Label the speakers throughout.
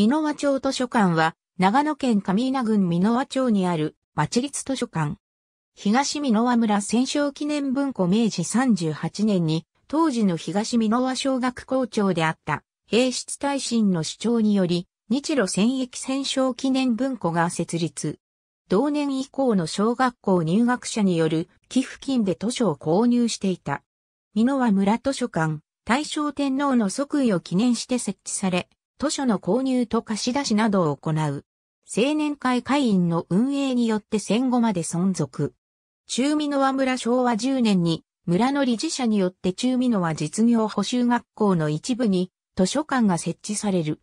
Speaker 1: 箕輪町図書館は、長野県上稲郡箕輪町にある町立図書館。東箕輪村戦勝記念文庫明治38年に、当時の東箕輪小学校長であった平室大臣の主張により、日露戦役戦勝記念文庫が設立。同年以降の小学校入学者による寄付金で図書を購入していた。箕輪村図書館、大正天皇の即位を記念して設置され、図書の購入と貸し出しなどを行う。青年会会員の運営によって戦後まで存続。中美濃和村昭和10年に村の理事者によって中美濃和実業補修学校の一部に図書館が設置される。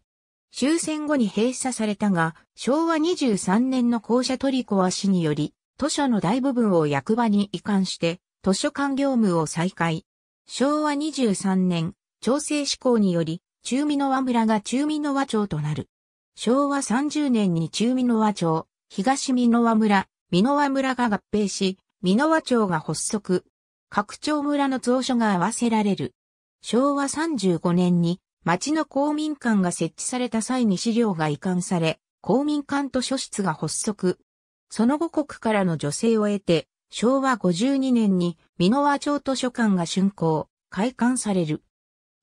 Speaker 1: 終戦後に閉鎖されたが、昭和23年の校舎トリコは市により、図書の大部分を役場に移管して、図書館業務を再開。昭和23年、調整施行により、中美の和村が中美の和町となる。昭和30年に中美の和町、東美濃和村、美濃和村が合併し、美濃和町が発足。各町村の蔵書が合わせられる。昭和35年に町の公民館が設置された際に資料が移管され、公民館図書室が発足。その後国からの助成を得て、昭和52年に美濃和町図書館が竣工、開館される。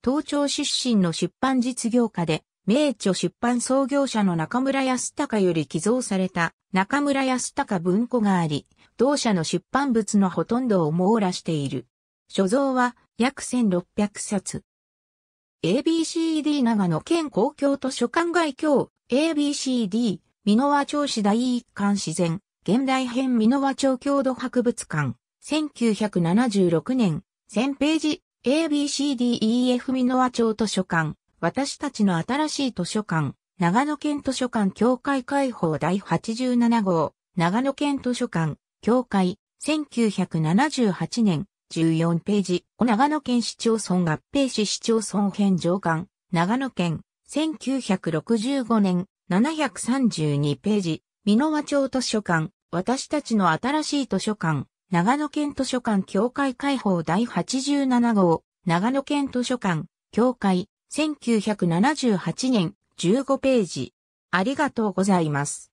Speaker 1: 東町出身の出版実業家で、名著出版創業者の中村康隆より寄贈された中村康隆文庫があり、同社の出版物のほとんどを網羅している。所蔵は約1600冊。ABCD 長野県公共図書館外教 ABCD 美濃和町市第一館自然現代編美濃和町郷土博物館1976年1000ページ ABCDEF 美濃和町図書館、私たちの新しい図書館、長野県図書館協会開放第87号、長野県図書館、協会、1978年、14ページ、長野県市町村合併市市町村編上官、長野県、1965年、732ページ、美濃和町図書館、私たちの新しい図書館、長野県図書館協会会報第87号、長野県図書館、協会、1978年、15ページ。ありがとうございます。